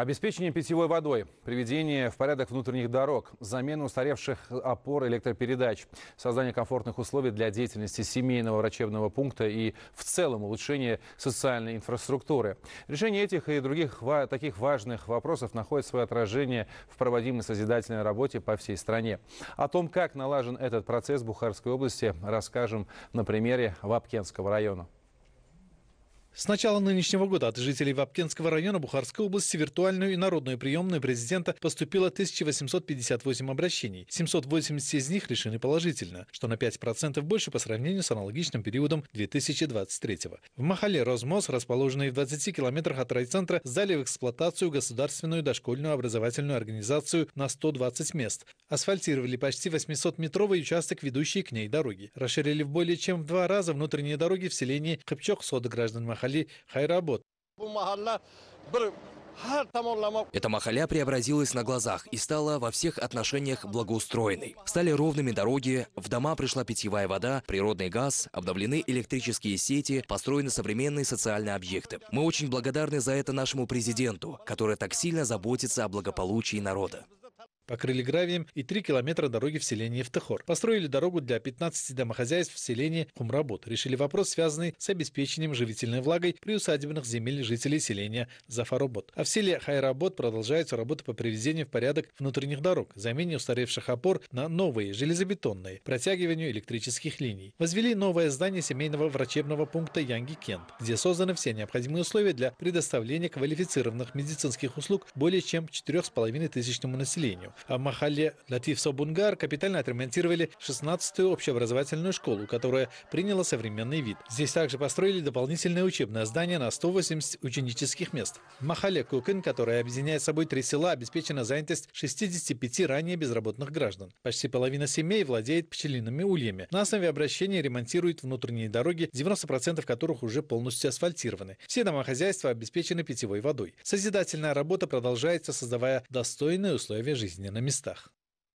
Обеспечение питьевой водой, приведение в порядок внутренних дорог, замена устаревших опор электропередач, создание комфортных условий для деятельности семейного врачебного пункта и в целом улучшение социальной инфраструктуры. Решение этих и других таких важных вопросов находит свое отражение в проводимой созидательной работе по всей стране. О том, как налажен этот процесс в Бухарской области, расскажем на примере Вапкенского района. С начала нынешнего года от жителей Вапкинского района Бухарской области в виртуальную и народную приемную президента поступило 1858 обращений. 780 из них решены положительно, что на 5% больше по сравнению с аналогичным периодом 2023 -го. В Махале Розмос, расположенной в 20 километрах от райцентра, сдали в эксплуатацию государственную дошкольную образовательную организацию на 120 мест. Асфальтировали почти 800-метровый участок, ведущий к ней дороги. Расширили в более чем в два раза внутренние дороги в селении Кыпчок-Сода граждан Махали Хайработ. Эта махаля преобразилась на глазах и стала во всех отношениях благоустроенной. Стали ровными дороги, в дома пришла питьевая вода, природный газ, обновлены электрические сети, построены современные социальные объекты. Мы очень благодарны за это нашему президенту, который так сильно заботится о благополучии народа покрыли гравием и 3 километра дороги в селении Втехор. Построили дорогу для 15 домохозяйств в селении Хумработ. Решили вопрос, связанный с обеспечением живительной влагой при усадебных земель жителей селения Зафаробот. А в селе Хайработ продолжаются работы по приведению в порядок внутренних дорог, замене устаревших опор на новые железобетонные, протягиванию электрических линий. Возвели новое здание семейного врачебного пункта Янги Кент, где созданы все необходимые условия для предоставления квалифицированных медицинских услуг более чем 4,5 тысячному населению. А Махале Латиф Собунгар капитально отремонтировали 16-ю общеобразовательную школу, которая приняла современный вид. Здесь также построили дополнительное учебное здание на 180 ученических мест. Махале Кукин, которая объединяет собой три села, обеспечена занятость 65 ранее безработных граждан. Почти половина семей владеет пчелиными ульями. На основе обращения ремонтируют внутренние дороги, 90% которых уже полностью асфальтированы. Все домохозяйства обеспечены питьевой водой. Созидательная работа продолжается, создавая достойные условия жизни на местах.